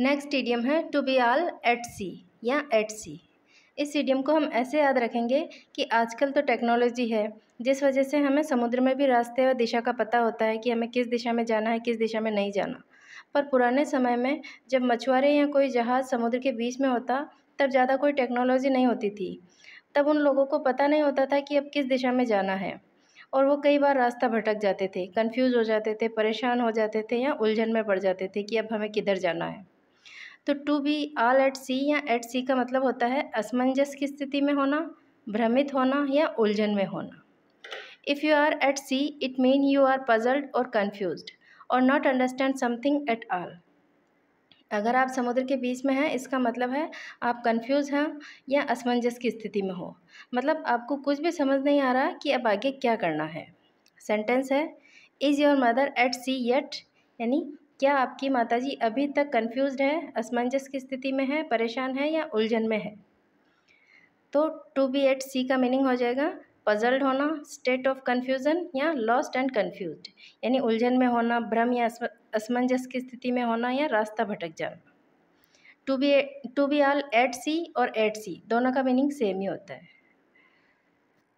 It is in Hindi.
नेक्स्ट इडियम है to be all at sea या एट सी इस इडियम को हम ऐसे याद रखेंगे कि आजकल तो टेक्नोलॉजी है जिस वजह से हमें समुद्र में भी रास्ते और दिशा का पता होता है कि हमें किस दिशा में जाना है किस दिशा में नहीं जाना पर पुराने समय में जब मछुआरे या कोई जहाज़ समुद्र के बीच में होता तब ज़्यादा कोई टेक्नोलॉजी नहीं होती थी तब उन लोगों को पता नहीं होता था कि अब किस दिशा में जाना है और वो कई बार रास्ता भटक जाते थे कंफ्यूज हो जाते थे परेशान हो जाते थे या उलझन में पड़ जाते थे कि अब हमें किधर जाना है तो to be all at sea या एट सी का मतलब होता है असमंजस की स्थिति में होना भ्रमित होना या उलझन में होना if you are at sea it mean you are puzzled और कन्फ्यूज और not understand something at all अगर आप समुद्र के बीच में हैं इसका मतलब है आप कंफ्यूज हैं या असमंजस की स्थिति में हो मतलब आपको कुछ भी समझ नहीं आ रहा कि अब आगे क्या करना है सेंटेंस है is your mother at sea yet यानी क्या आपकी माताजी अभी तक कंफ्यूज्ड है असमंजस की स्थिति में है परेशान है या उलझन में है तो टू बी एट सी का मीनिंग हो जाएगा पजल्ड होना स्टेट ऑफ कन्फ्यूज़न या लॉस्ट एंड कन्फ्यूज यानी उलझन में होना भ्रम या असमंजस की स्थिति में होना या रास्ता भटक जाना to be to be all at sea और एट सी दोनों का मीनिंग सेम ही होता है